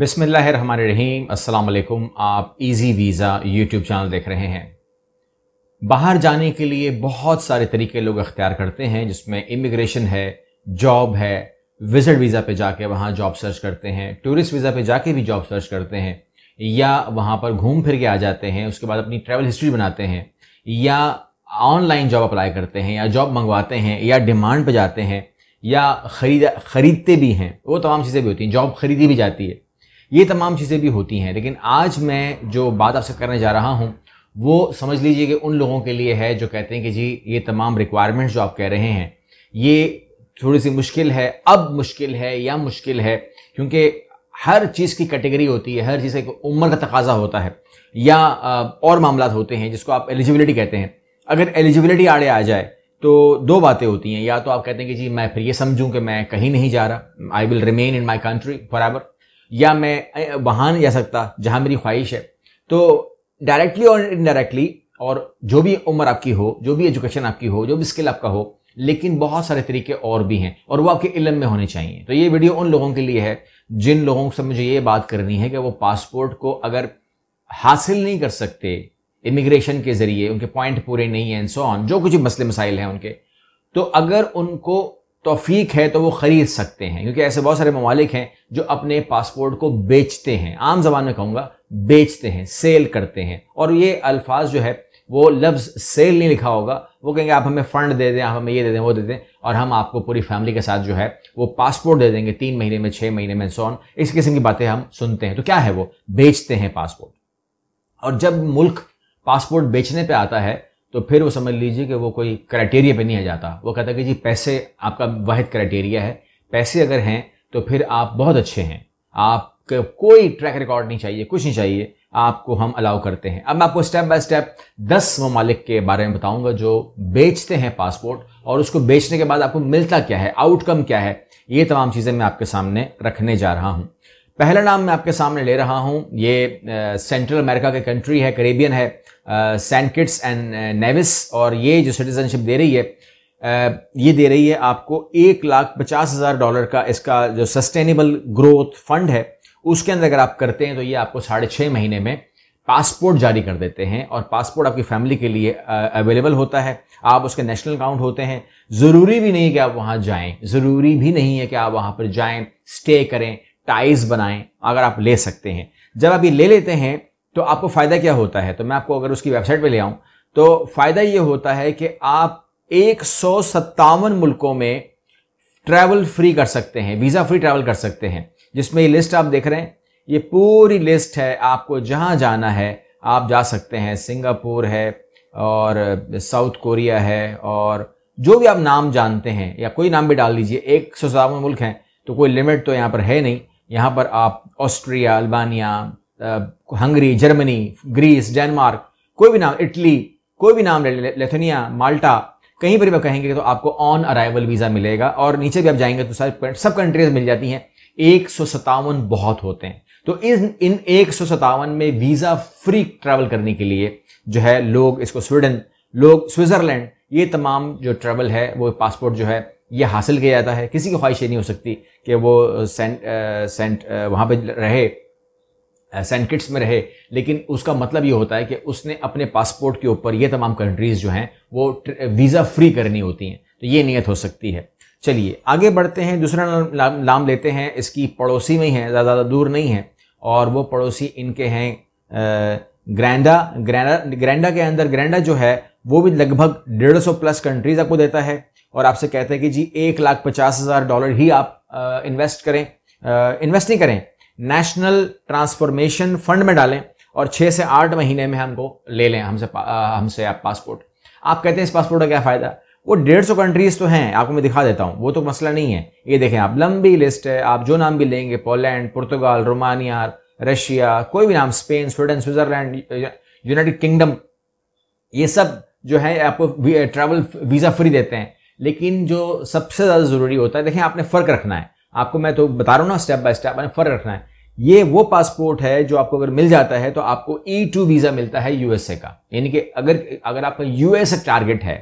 बिसमीम असलकुम आप इजी वीज़ा यूट्यूब चैनल देख रहे हैं बाहर जाने के लिए बहुत सारे तरीके लोग अख्तियार करते हैं जिसमें इमिग्रेशन है जॉब है विजिट वीज़ा पे जाके वहाँ जॉब सर्च करते हैं टूरिस्ट वीज़ा पे जाके भी जॉब सर्च करते हैं या वहाँ पर घूम फिर के आ जाते हैं उसके बाद अपनी ट्रैवल हिस्ट्री बनाते हैं या ऑनलाइन जॉब अप्लाई करते हैं या जॉब मंगवाते हैं या डिमांड पर जाते हैं या खरीद खरीदते भी हैं वो तमाम चीज़ें भी होती हैं जॉब खरीदी भी जाती है ये तमाम चीज़ें भी होती हैं लेकिन आज मैं जो बात आपसे करने जा रहा हूँ वो समझ लीजिए कि उन लोगों के लिए है जो कहते हैं कि जी ये तमाम रिक्वायरमेंट्स जो आप कह रहे हैं ये थोड़ी सी मुश्किल है अब मुश्किल है या मुश्किल है क्योंकि हर चीज़ की कैटेगरी होती है हर चीज़ एक उम्र का तकाजा होता है या और मामला होते हैं जिसको आप एलिजिबिलिटी कहते हैं अगर एलिजिबिलिटी आड़े आ जाए तो दो बातें होती हैं या तो आप कहते हैं कि जी मैं फिर ये समझूं कि मैं कहीं नहीं जा रहा I will remain in my country forever या मैं वहाँ नहीं जा सकता जहाँ मेरी ख्वाहिश है तो डायरेक्टली और इनडायरेक्टली और जो भी उम्र आपकी हो जो भी एजुकेशन आपकी हो जो भी स्किल आपका हो लेकिन बहुत सारे तरीके और भी हैं और वो आपके इलम में होने चाहिए तो ये वीडियो उन लोगों के लिए है जिन लोगों से मुझे ये बात करनी है कि वो पासपोर्ट को अगर हासिल नहीं कर सकते इमिग्रेशन के जरिए उनके पॉइंट पूरे नहीं हैं सो ऑन जो कुछ मसले मसाइल हैं उनके तो अगर उनको तोफीक है तो वो ख़रीद सकते हैं क्योंकि ऐसे बहुत सारे ममालिक हैं जो अपने पासपोर्ट को बेचते हैं आम जबान में कहूँगा बेचते हैं सेल करते हैं और ये अल्फाज जो है वो लफ्ज़ सेल नहीं लिखा होगा वो कहेंगे आप हमें फ़ंड दे दें आप हमें ये दे दें वो दे दें और हम आपको पूरी फैमिली के साथ जो है वो पासपोर्ट दे देंगे तीन महीने में छः महीने में सोन इस किस्म की बातें हम सुनते हैं तो क्या है वो बेचते हैं पासपोर्ट और जब मुल्क पासपोर्ट बेचने पर आता है तो फिर वो समझ लीजिए कि वो कोई क्राइटेरिया पे नहीं आ जाता वो कहता कि जी पैसे आपका वाद क्राइटेरिया है पैसे अगर हैं तो फिर आप बहुत अच्छे हैं आपके कोई ट्रैक रिकॉर्ड नहीं चाहिए कुछ नहीं चाहिए आपको हम अलाउ करते हैं अब मैं आपको स्टेप बाय स्टेप दस ममालिक के बारे में बताऊंगा जो बेचते हैं पासपोर्ट और उसको बेचने के बाद आपको मिलता क्या है आउटकम क्या है ये तमाम चीज़ें मैं आपके सामने रखने जा रहा हूँ पहला नाम मैं आपके सामने ले रहा हूँ ये सेंट्रल अमेरिका के कंट्री है करेबियन है सैनकिट्स एंड नेविस और ये जो सिटीजनशिप दे रही है आ, ये दे रही है आपको एक लाख पचास हज़ार डॉलर का इसका जो सस्टेनेबल ग्रोथ फंड है उसके अंदर अगर आप करते हैं तो ये आपको साढ़े छः महीने में पासपोर्ट जारी कर देते हैं और पासपोर्ट आपकी फैमिली के लिए अवेलेबल होता है आप उसके नेशनल अकाउंट होते हैं ज़रूरी भी नहीं कि आप वहाँ जाएं ज़रूरी भी नहीं है कि आप वहाँ पर जाएं स्टे करें टाइज बनाएं अगर आप ले सकते हैं जब आप ये ले लेते हैं तो आपको फ़ायदा क्या होता है तो मैं आपको अगर उसकी वेबसाइट पर ले आऊं तो फ़ायदा ये होता है कि आप एक मुल्कों में ट्रैवल फ्री कर सकते हैं वीज़ा फ्री ट्रैवल कर सकते हैं जिसमें ये लिस्ट आप देख रहे हैं ये पूरी लिस्ट है आपको जहां जाना है आप जा सकते हैं सिंगापुर है और साउथ कोरिया है और जो भी आप नाम जानते हैं या कोई नाम भी डाल लीजिए एक सौ मुल्क हैं तो कोई लिमिट तो यहाँ पर है नहीं यहाँ पर आप Austria Albania Hungary Germany Greece Denmark कोई भी नाम इटली कोई भी नाम ले माल्टा कहीं पर भी कहेंगे तो आपको ऑन अराइवल वीज़ा मिलेगा और नीचे भी आप जाएंगे तो सारे सब कंट्रीज मिल जाती हैं एक बहुत होते हैं तो इस इन एक में वीज़ा फ्री ट्रैवल करने के लिए जो है लोग इसको स्वीडन लोग स्विट्ज़रलैंड ये तमाम जो ट्रैवल है वो पासपोर्ट जो है ये हासिल किया जाता है किसी की ख्वाहिश ये नहीं हो सकती कि वो सेंट आ, सेंट वहाँ पर रहे सेंट किट्स में रहे लेकिन उसका मतलब ये होता है कि उसने अपने पासपोर्ट के ऊपर ये तमाम कंट्रीज़ जो हैं वो वीज़ा फ्री करनी होती हैं तो ये नीयत हो सकती है चलिए आगे बढ़ते हैं दूसरा नाम नाम लेते हैं इसकी पड़ोसी में ही है ज़्यादा दूर नहीं है और वो पड़ोसी इनके हैं ग्रैंडा ग्रैंडा ग्रैंडा के अंदर ग्रैंडा जो है वो भी लगभग डेढ़ सौ प्लस कंट्रीज आपको देता है और आपसे कहते हैं कि जी एक लाख पचास हजार डॉलर ही आप इन्वेस्ट करें इन्वेस्ट नहीं करें नेशनल ट्रांसफॉर्मेशन फंड में डालें और छः से आठ महीने में हमको ले लें हमसे हमसे आप पासपोर्ट आप कहते हैं इस पासपोर्ट का क्या फ़ायदा वो डेढ़ सौ कंट्रीज़ तो हैं आपको मैं दिखा देता हूँ वो तो मसला नहीं है ये देखें आप लंबी लिस्ट है आप जो नाम भी लेंगे पोलैंड पुर्तगाल रोमानिया रशिया कोई भी नाम Spain Sweden Switzerland United Kingdom ये सब जो है आपको ट्रैवल वीज़ा फ्री देते हैं लेकिन जो सबसे ज़्यादा ज़रूरी होता है देखें आपने फ़र्क रखना है आपको मैं तो बता रहा हूँ ना स्टेप बाय स्टेप आपने फ़र्क रखना है ये वो पासपोर्ट है जो आपको अगर मिल जाता है तो आपको ई टू वीज़ा मिलता है यूएसए का यानी कि अगर अगर आपका यूएसए टारगेट है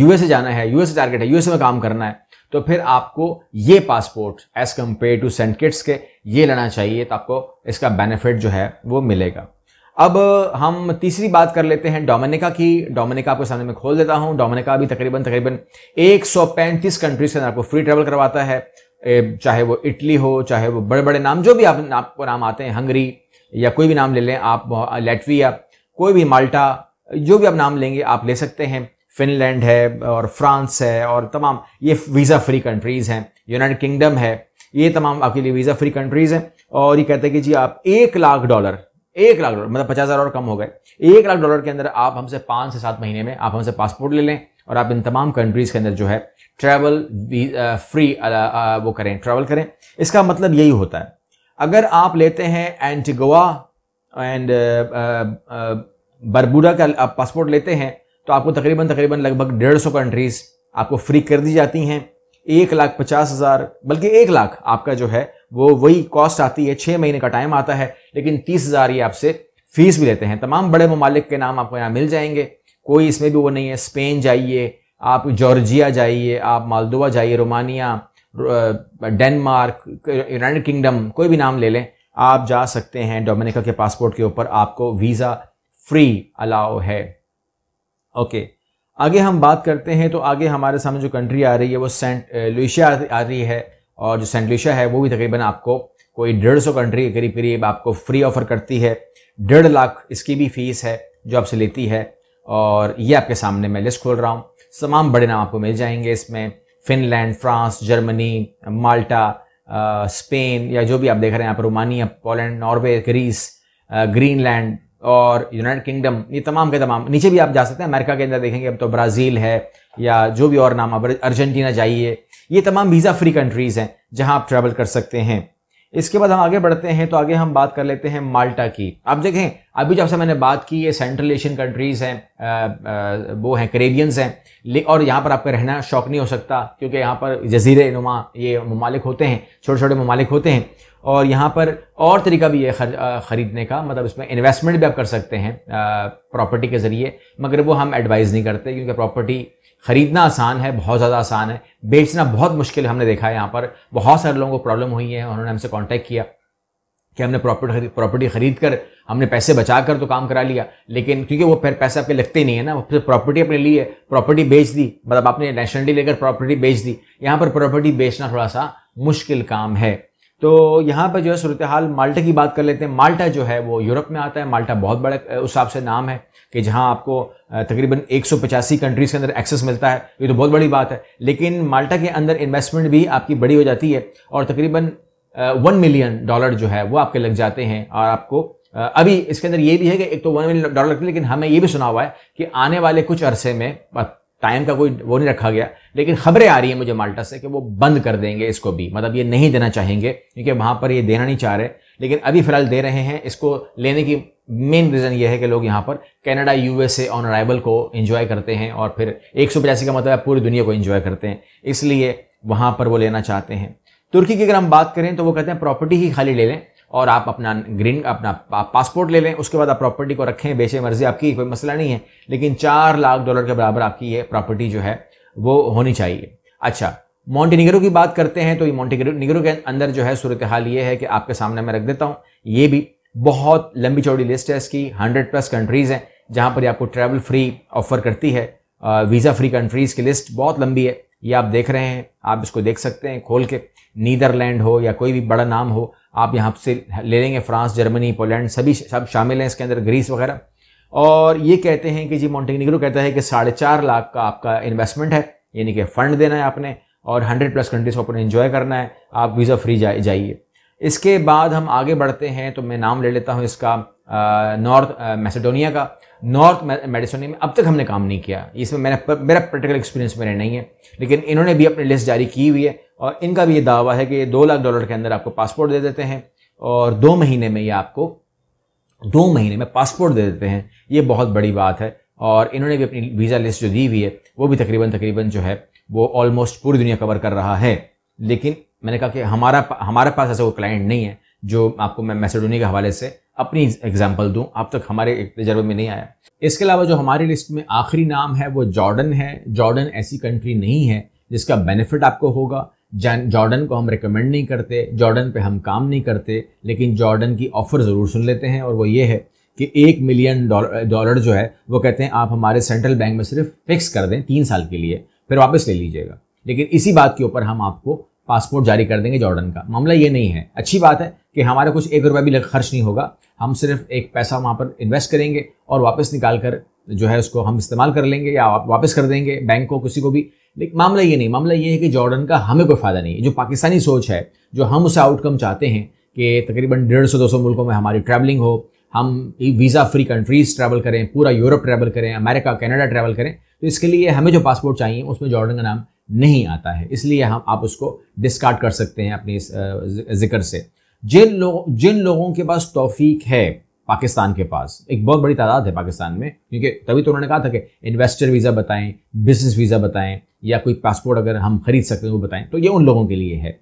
यूएसए जाना है यूएसए टारगेट है यूएसए में काम करना है तो फिर आपको ये passport as compare to Saint Kitts के ये लेना चाहिए तो आपको इसका बेनिफिट जो है वो मिलेगा अब हम तीसरी बात कर लेते हैं डोमिनिका की डोमिनिका आपको सामने में खोल देता हूं डोमिनिका भी तकरीबन तकरीबन 135 कंट्रीज के अंदर आपको फ्री ट्रेवल करवाता है चाहे वो इटली हो चाहे वो बड़े बड़े नाम जो भी आप आपको नाम आते हैं हंगरी या कोई भी नाम ले लें आप लेटविया कोई भी माल्टा जो भी आप नाम लेंगे आप ले सकते हैं फिनलैंड है और फ्रांस है और तमाम ये वीज़ा फ्री कंट्रीज़ हैं यूनाइटेड किंगडम है ये तमाम आपके लिए वीज़ा फ्री कंट्रीज़ हैं और ये कहते हैं कि जी आप एक लाख डॉलर एक लाख डॉलर मतलब पचास हज़ार और कम हो गए एक लाख डॉलर के अंदर आप हमसे पाँच से सात महीने में आप हमसे पासपोर्ट ले लें और आप इन तमाम कंट्रीज़ के अंदर जो है ट्रैवल फ्री वो करें ट्रैवल करें इसका मतलब यही होता है अगर आप लेते हैं एंटीगोवा एंड बरबूडा का आप पासपोर्ट लेते हैं तो आपको तकरीबन तकरीबन लगभग डेढ़ सौ कंट्रीज़ आपको फ्री कर दी जाती हैं एक लाख पचास हज़ार बल्कि एक लाख आपका जो है वो वही कॉस्ट आती है छः महीने का टाइम आता है लेकिन तीस हज़ार ये आपसे फ़ीस भी लेते हैं तमाम बड़े ममालिक के नाम आपको यहाँ मिल जाएंगे कोई इसमें भी वो नहीं है स्पेन जाइए आप जॉर्जिया जाइए आप मालदोवा जाइए रोमानिया डेनमार्क यूनाइटेड किंगडम कोई भी नाम ले लें आप जा सकते हैं डोमिनिका के पासपोर्ट के ऊपर आपको वीज़ा फ्री अलाउ है ओके आगे हम बात करते हैं तो आगे हमारे सामने जो कंट्री आ रही है वो सेंट लुइशिया आ रही है और जो सेंट लुइशिया है वो भी तकरीबन आपको कोई डेढ़ सौ कंट्री के करीब करीब आपको फ्री ऑफर करती है डेढ़ लाख इसकी भी फीस है जो आपसे लेती है और ये आपके सामने मैं लिस्ट खोल रहा हूँ तमाम बड़े नाम आपको मिल जाएंगे इसमें Finland France Germany Malta Spain या जो भी आप देख रहे हैं यहाँ पर Romania Poland Norway Greece Greenland और यूनाइटेड किंगडम ये तमाम के तमाम नीचे भी आप जा सकते हैं अमेरिका के अंदर देखेंगे अब तो ब्राज़ील है या जो भी और नाम आप अर्जेंटीना जाइए ये तमाम वीज़ा फ्री कंट्रीज़ हैं जहां आप ट्रैवल कर सकते हैं इसके बाद हम आगे बढ़ते हैं तो आगे हम बात कर लेते हैं माल्टा की आप देखें अभी जब से मैंने बात की ये सेंट्रल एशियन कंट्रीज़ हैं वो हैं करेबियंस हैं और यहाँ पर आपका रहना शौक नहीं हो सकता क्योंकि यहाँ पर जजीर नुमा ये ममालिक होते हैं छोटे छोटे ममालिक होते हैं और यहाँ पर और तरीका भी है खर, ख़रीदने का मतलब इसमें इन्वेस्टमेंट भी आप कर सकते हैं प्रॉपर्टी के ज़रिए मगर वो हम एडवाइज़ नहीं करते क्योंकि प्रॉपर्टी ख़रीदना आसान है बहुत ज़्यादा आसान है बेचना बहुत मुश्किल हमने देखा है यहाँ पर बहुत सारे लोगों को प्रॉब्लम हुई है उन्होंने हमसे कॉन्टैक्ट किया कि हमने प्रॉपर्टी खरीद प्रॉपर्टी खरीद कर हमने पैसे बचा कर तो काम करा लिया लेकिन क्योंकि वो फिर पैसे आपके लगते नहीं है ना फिर प्रॉपर्टी अपने लिए प्रॉपर्टी बेच दी मतलब आपने नेशनलिटी लेकर प्रॉपर्टी बेच दी यहाँ पर प्रॉपर्टी बेचना थोड़ा सा मुश्किल काम है तो यहाँ पर जो है सूरत हाल माल्टा की बात कर लेते हैं माल्टा जो है वो यूरोप में आता है माल्टा बहुत बड़ा उस हिसाब से नाम है कि जहाँ आपको तकरीबन एक कंट्रीज़ के अंदर एक्सेस मिलता है ये तो बहुत बड़ी बात है लेकिन माल्टा के अंदर इन्वेस्टमेंट भी आपकी बड़ी हो जाती है और तकरीबन वन मिलियन डॉलर जो है वो आपके लग जाते हैं और आपको अभी इसके अंदर ये भी है कि एक तो वन मिलियन डॉलर लेकिन हमें ये भी सुना हुआ है कि आने वाले कुछ अरसे में टाइम का कोई वो नहीं रखा गया लेकिन खबरें आ रही है मुझे माल्टा से कि वो बंद कर देंगे इसको भी मतलब ये नहीं देना चाहेंगे क्योंकि वहाँ पर ये देना नहीं चाह रहे लेकिन अभी फ़िलहाल दे रहे हैं इसको लेने की मेन रीज़न ये है कि लोग यहाँ पर कनाडा यूएसए ऑन अराइवल को इन्जॉय करते हैं और फिर एक का मतलब है पूरी दुनिया को इन्जॉय करते हैं इसलिए वहाँ पर वो लेना चाहते हैं तुर्की की अगर हम बात करें तो वो कहते हैं प्रॉपर्टी ही खाली ले लें और आप अपना ग्रीन अपना पासपोर्ट ले लें उसके बाद आप प्रॉपर्टी को रखें बेचे मर्जी आपकी कोई मसला नहीं है लेकिन चार लाख डॉलर के बराबर आपकी ये प्रॉपर्टी जो है वो होनी चाहिए अच्छा मॉन्टीनिगरो की बात करते हैं तो ये मॉन्टेनिगरो के अंदर जो है सूरत हाल ये है कि आपके सामने मैं रख देता हूँ ये भी बहुत लंबी चौड़ी लिस्ट है इसकी हंड्रेड प्लस कंट्रीज़ हैं जहाँ पर आपको ट्रैवल फ्री ऑफर करती है वीज़ा फ्री कंट्रीज़ की लिस्ट बहुत लंबी है ये आप देख रहे हैं आप इसको देख सकते हैं खोल के नीदरलैंड हो या कोई भी बड़ा नाम हो आप यहाँ से ले लेंगे फ्रांस जर्मनी पोलैंड सभी सब शामिल हैं इसके अंदर ग्रीस वगैरह और ये कहते हैं कि जी मॉन्टेनिग्रो कहता है कि साढ़े चार लाख का आपका इन्वेस्टमेंट है यानी कि फ़ंड देना है आपने और हंड्रेड प्लस कंट्रीज़ को अपने इन्जॉय करना है आप वीज़ा फ्री जाइए इसके बाद हम आगे बढ़ते हैं तो मैं नाम ले लेता हूँ इसका नॉर्थ मैसेडोनिया का नॉर्थ मेडिसोनिया में अब तक हमने काम नहीं किया इसमें मैंने मेरा प्रैक्टिकल एक्सपीरियंस मेरे नहीं है लेकिन इन्होंने भी अपनी लिस्ट जारी की हुई है और इनका भी ये दावा है कि ये दो लाख डॉलर के अंदर आपको पासपोर्ट दे देते हैं और दो महीने में ये आपको दो महीने में पासपोर्ट दे देते हैं ये बहुत बड़ी बात है और इन्होंने भी अपनी वीज़ा लिस्ट जो दी हुई है वो भी तकरीबन तकरीबन जो है वो ऑलमोस्ट पूरी दुनिया कवर कर रहा है लेकिन मैंने कहा कि हमारा हमारे पास ऐसा कोई क्लाइंट नहीं है जो आपको मैं मैसेडोनी के हवाले से अपनी एग्जाम्पल दूँ अब तक हमारे तजर्बे में नहीं आया इसके अलावा जो हमारी लिस्ट में आखिरी नाम है वो जॉर्डन है जॉर्डन ऐसी कंट्री नहीं है जिसका बेनिफिट आपको होगा जॉर्डन को हम रिकमेंड नहीं करते जॉर्डन पे हम काम नहीं करते लेकिन जॉर्डन की ऑफ़र ज़रूर सुन लेते हैं और वो ये है कि एक मिलियन डॉलर जो है वो कहते हैं आप हमारे सेंट्रल बैंक में सिर्फ फिक्स कर दें तीन साल के लिए फिर वापस ले लीजिएगा लेकिन इसी बात के ऊपर हम आपको पासपोर्ट जारी कर देंगे जॉर्डन का मामला ये नहीं है अच्छी बात है कि हमारा कुछ एक रुपया भी खर्च नहीं होगा हम सिर्फ एक पैसा वहाँ पर इन्वेस्ट करेंगे और वापस निकाल कर जो है उसको हम इस्तेमाल कर लेंगे या वापस कर देंगे बैंक को किसी को भी लेकिन मामला ये नहीं मामला ये है कि जॉर्डन का हमें कोई फ़ायदा नहीं है जो पाकिस्तानी सोच है जो हम उसे आउटकम चाहते हैं कि तकरीबन डेढ़ सौ दो सौ मुल्कों में हमारी ट्रैवलिंग हो हम वीज़ा फ्री कंट्रीज़ ट्रैवल करें पूरा यूरोप ट्रैवल करें अमेरिका कनाडा ट्रैवल करें तो इसके लिए हमें जो पासपोर्ट चाहिए उसमें जॉर्डन का नाम नहीं आता है इसलिए हम आप उसको डिस्कार्ड कर सकते हैं अपने इस जिक्र से जिन लोग जिन लोगों के पास तोफीक है पाकिस्तान के पास एक बहुत बड़ी तादाद है पाकिस्तान में क्योंकि तभी तो उन्होंने कहा था कि इन्वेस्टर वीज़ा बताएं बिजनेस वीज़ा बताएं या कोई पासपोर्ट अगर हम खरीद सकते हैं वो बताएं तो ये उन लोगों के लिए है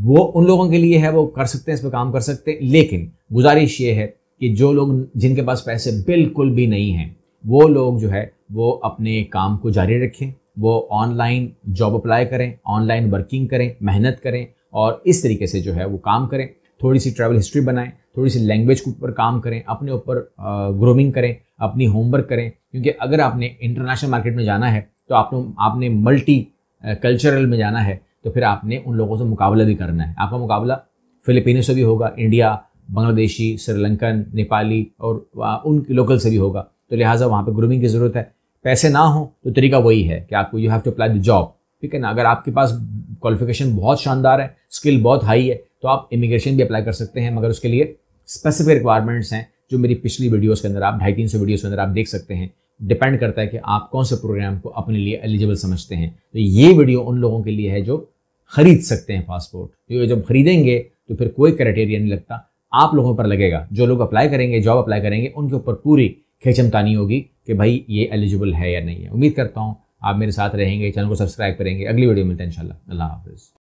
वो उन लोगों के लिए है वो कर सकते हैं इस पर काम कर सकते हैं लेकिन गुजारिश ये है कि जो लोग जिनके पास पैसे बिल्कुल भी नहीं हैं वो लोग जो है वो अपने काम को जारी रखें वो ऑनलाइन जॉब अप्लाई करें ऑनलाइन वर्किंग करें मेहनत करें और इस तरीके से जो है वो काम करें थोड़ी सी ट्रैवल हिस्ट्री बनाएं थोड़ी सी लैंग्वेज के ऊपर काम करें अपने ऊपर ग्रूमिंग करें अपनी होमवर्क करें क्योंकि अगर आपने इंटरनेशनल मार्केट में जाना है तो आपने आपने मल्टी कल्चरल में जाना है तो फिर आपने उन लोगों से मुकाबला भी करना है आपका मुकाबला फिलिपिनो से भी होगा इंडिया बांग्लादेशी श्रीलंकन नेपाली और उन लोकल से भी होगा तो लिहाजा वहाँ पर ग्रूमिंग की ज़रूरत है पैसे ना हो तो तरीका वही है कि आपको you have to apply the job ठीक है ना अगर आपके पास क्वालिफिकेशन बहुत शानदार है स्किल बहुत हाई है तो आप इमिग्रेशन भी अप्लाई कर सकते हैं मगर उसके लिए स्पेसिफिक रिक्वायरमेंट्स हैं जो मेरी पिछली वीडियोस के अंदर आप ढाई तीन सौ वीडियोज़ के अंदर आप देख सकते हैं डिपेंड करता है कि आप कौन से प्रोग्राम को अपने लिए एलिजिबल समझते हैं तो ये वीडियो उन लोगों के लिए है जो खरीद सकते हैं पासपोर्ट तो क्योंकि जब खरीदेंगे तो फिर कोई क्राइटेरिया नहीं लगता आप लोगों पर लगेगा जो लोग अप्लाई करेंगे जॉब अप्लाई करेंगे उनके ऊपर पूरी खेचमतानी होगी कि भाई ये एलिजिबल है या नहीं है उम्मीद करता हूँ आप मेरे साथ रहेंगे चैनल को सब्सक्राइब करेंगे अगली वीडियो मिलते हैं इंशाल्लाह अल्लाह हाफिज़